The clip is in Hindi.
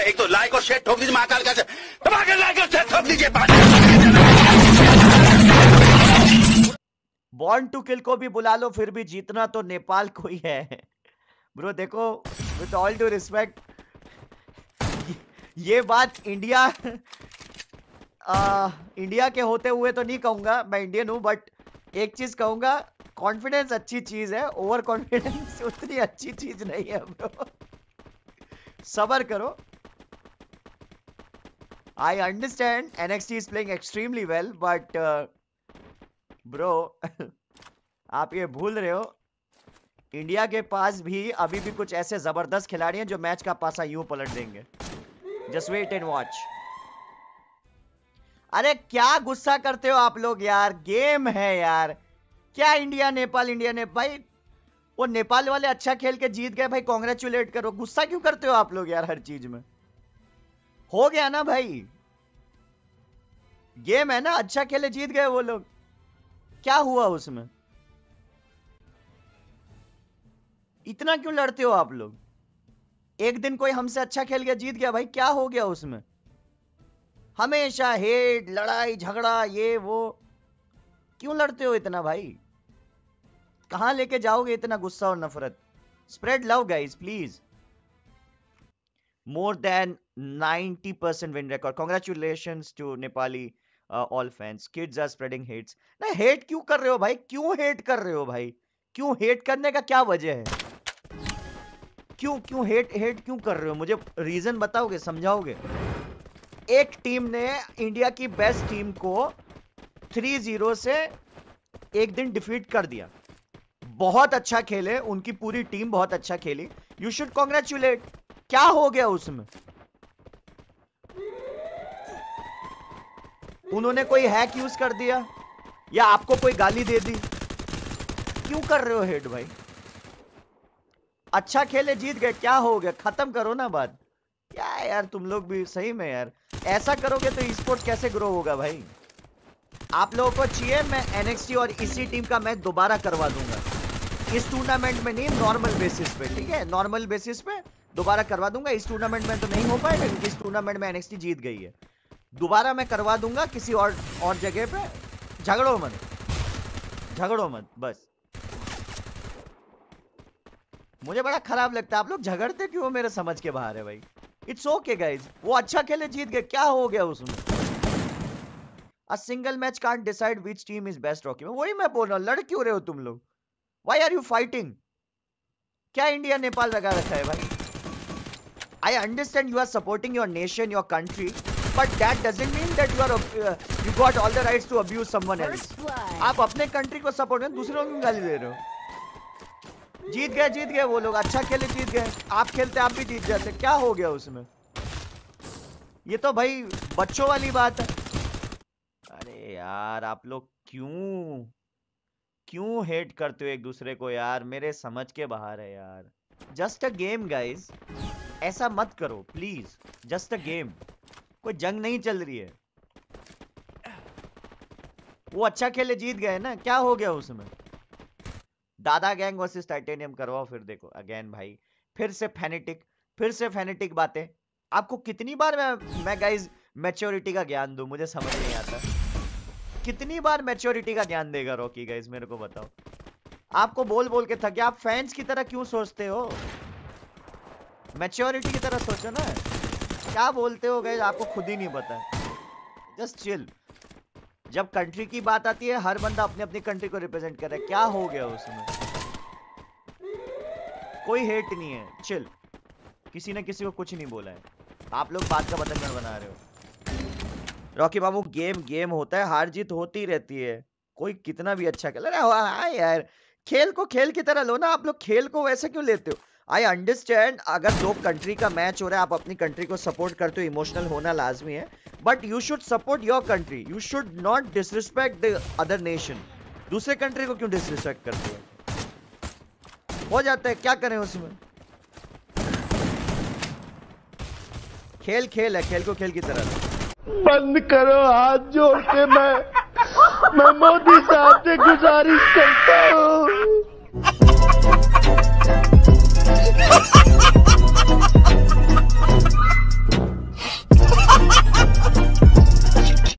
एक तो लाइक और शेयर ठोक दीजिए महाकाल का दबा टमाटर लाइक और शेयर ठोक दीजिए बॉर्न टू किल को भी बुला लो फिर भी जीतना तो नेपाल को ही है ब्रो देखो विथ ऑल टू रिस्पेक्ट ये बात इंडिया आ, इंडिया के होते हुए तो नहीं कहूंगा मैं इंडियन हूं बट एक चीज कहूंगा कॉन्फिडेंस अच्छी चीज है ओवर कॉन्फिडेंस उतनी अच्छी चीज नहीं है ब्रो सबर करो I understand NXT is playing extremely well, but uh, bro, आप ये भूल रहे हो इंडिया के पास भी अभी भी कुछ ऐसे जबरदस्त खिलाड़ी हैं जो मैच का पासा यू पलट देंगे जस्ट वेट एंड वॉच अरे क्या गुस्सा करते हो आप लोग यार गेम है यार क्या इंडिया नेपाल इंडिया ने भाई वो नेपाल वाले अच्छा खेल के जीत गए भाई कॉन्ग्रेचुलेट करो गुस्सा क्यों करते हो आप लोग यार हर चीज में हो गया ना भाई गेम है ना अच्छा खेले जीत गए वो लोग क्या हुआ उसमें इतना क्यों लड़ते हो आप लोग एक दिन कोई हमसे अच्छा खेल गया जीत गया भाई क्या हो गया उसमें हमेशा हेट लड़ाई झगड़ा ये वो क्यों लड़ते हो इतना भाई कहां लेके जाओगे इतना गुस्सा और नफरत spread love guys please more than 90% win record. Congratulations to Nepali uh, all fans. Kids are spreading hates. ना hate क्यों कर रहे हो भाई क्यों hate कर रहे हो भाई क्यों hate करने का क्या वजह है क्यों क्यों हेट हेट क्यों कर रहे हो मुझे रीजन बताओगे समझाओगे एक टीम ने इंडिया की बेस्ट टीम को 3-0 से एक दिन डिफीट कर दिया बहुत अच्छा खेले उनकी पूरी टीम बहुत अच्छा खेली यू शुड कॉन्ग्रेचुलेट क्या हो गया उसमें उन्होंने कोई हैक यूज कर दिया या आपको कोई गाली दे दी क्यों कर रहे हो हेड भाई अच्छा खेले जीत गए क्या हो गया खत्म करो ना बात क्या यार तुम लोग भी सही में यार ऐसा करोगे तो स्पोर्ट्स कैसे ग्रो होगा भाई आप लोगों को चाहिए मैं एनएक्सटी और इसी टीम का मैच दोबारा करवा दूंगा इस टूर्नामेंट में नहीं नॉर्मल बेसिस पे ठीक है नॉर्मल बेसिस पे दोबारा करवा दूंगा इस टूर्नामेंट में तो नहीं हो पाएगा क्योंकि इस टूर्नामेंट में एनएक्सटी जीत गई है दोबारा मैं करवा दूंगा किसी और और जगह पे झगड़ो मत झगड़ो मत बस मुझे बड़ा खराब लगता है आप लोग झगड़ते क्यों मेरे समझ के बाहर है भाई इट्स ओके गाइज वो अच्छा खेले जीत गए क्या हो गया उसमें a single match can't decide which team is best रॉकी में वही मैं बोल रहा हूँ लड़ क्यों रहे हो तुम लोग वाई आर यू फाइटिंग क्या इंडिया नेपाल लगा रखा है भाई I understand you are supporting your nation, your country, but that doesn't mean that you are uh, you got all the rights to abuse someone else. आप अपने country को support कर दूसरे लोगों को गाली दे रहे हो जीत गए जीत गए वो लोग अच्छा खेले जीत गए आप खेलते आप भी जीत जाते क्या हो गया उसमें ये तो भाई बच्चों वाली बात है अरे यार आप लोग क्यों क्यों हेट करते हो एक दूसरे को यार मेरे समझ के बाहर है यार जस्ट अ गेम गाइज ऐसा मत करो प्लीज जस्ट अ गेम कोई जंग नहीं चल रही है वो अच्छा खेले जीत गए ना क्या हो गया उसमें दादा गैंग वर्सेस टाइटेनियम करवाओ फिर देखो अगेन भाई फिर से फैनेटिक फिर से फैनेटिक बातें आपको कितनी बार मैं मैं गाइज मैच्योरिटी का ज्ञान दूं मुझे समझ नहीं आता कितनी बार मैच्योरिटी का ज्ञान देगा रॉकी गाइज मेरे को बताओ आपको बोल बोल के थक गया आप फैंस की तरह क्यों सोचते हो मेच्योरिटी की तरह सोचो ना क्या बोलते हो गए आपको खुद ही नहीं पता जस्ट चिल जब कंट्री की बात आती है हर बंदा अपने अपनी कंट्री को रिप्रेजेंट कर रहा है क्या हो गया उसमें कोई हेट नहीं है चिल किसी ने किसी को कुछ नहीं बोला है आप लोग बात का बदल बना रहे हो रॉकी बाबू गेम गेम होता है हार जीत होती रहती है कोई कितना भी अच्छा खेल अरे हाँ, हाँ यार खेल को खेल की तरह लो ना आप लोग खेल को वैसे क्यों लेते हो आई अंडरस्टैंड अगर दो कंट्री का मैच हो रहा है आप अपनी कंट्री को सपोर्ट करते हो इमोशनल होना लाजमी है but you should support your country you should not disrespect the other nation दूसरे कंट्री को क्यों डिसरिस्पेक्ट करते हो हो जाता है क्या करें उसमें खेल खेल है खेल को खेल की तरह बंद करो हाथ जोड़ के मैं मैं मोदी साहब से गुजारिश करता हूँ